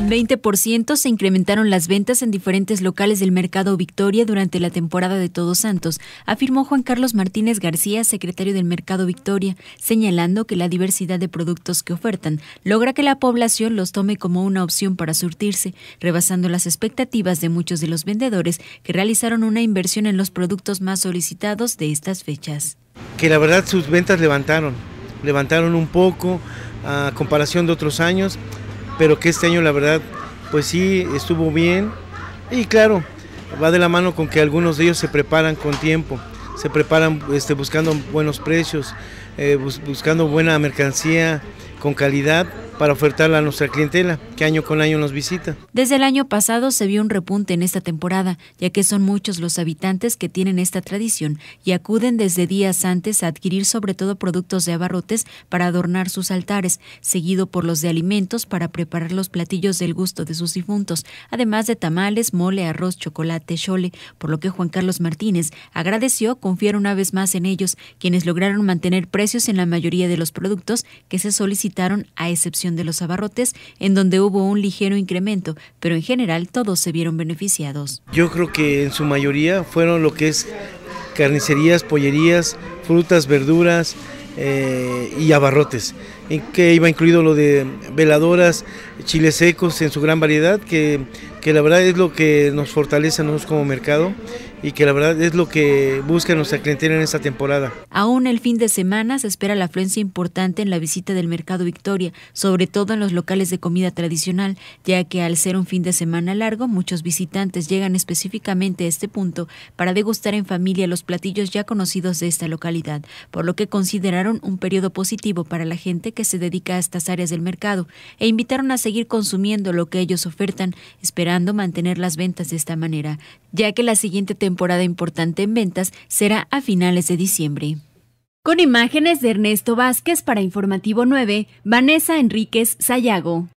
En 20% se incrementaron las ventas en diferentes locales del mercado Victoria durante la temporada de Todos Santos, afirmó Juan Carlos Martínez García, secretario del mercado Victoria, señalando que la diversidad de productos que ofertan logra que la población los tome como una opción para surtirse, rebasando las expectativas de muchos de los vendedores que realizaron una inversión en los productos más solicitados de estas fechas. Que la verdad sus ventas levantaron, levantaron un poco a comparación de otros años pero que este año la verdad, pues sí, estuvo bien. Y claro, va de la mano con que algunos de ellos se preparan con tiempo, se preparan este, buscando buenos precios, eh, buscando buena mercancía con calidad para ofertarla a nuestra clientela, que año con año nos visita. Desde el año pasado se vio un repunte en esta temporada, ya que son muchos los habitantes que tienen esta tradición y acuden desde días antes a adquirir sobre todo productos de abarrotes para adornar sus altares, seguido por los de alimentos para preparar los platillos del gusto de sus difuntos, además de tamales, mole, arroz, chocolate, chole, por lo que Juan Carlos Martínez agradeció confiar una vez más en ellos, quienes lograron mantener precios en la mayoría de los productos que se solicitaron a excepción de los abarrotes, en donde hubo un ligero incremento, pero en general todos se vieron beneficiados. Yo creo que en su mayoría fueron lo que es carnicerías, pollerías, frutas, verduras, eh, y abarrotes, en que iba incluido lo de veladoras, chiles secos en su gran variedad, que, que la verdad es lo que nos fortalece a nosotros como mercado y que la verdad es lo que buscan nuestra clientela en esta temporada. Aún el fin de semana se espera la afluencia importante en la visita del mercado Victoria, sobre todo en los locales de comida tradicional, ya que al ser un fin de semana largo, muchos visitantes llegan específicamente a este punto para degustar en familia los platillos ya conocidos de esta localidad, por lo que consideraron un periodo positivo para la gente que se dedica a estas áreas del mercado e invitaron a seguir consumiendo lo que ellos ofertan, esperando mantener las ventas de esta manera, ya que la siguiente temporada temporada importante en ventas será a finales de diciembre. Con imágenes de Ernesto Vázquez para Informativo 9, Vanessa Enríquez Sayago.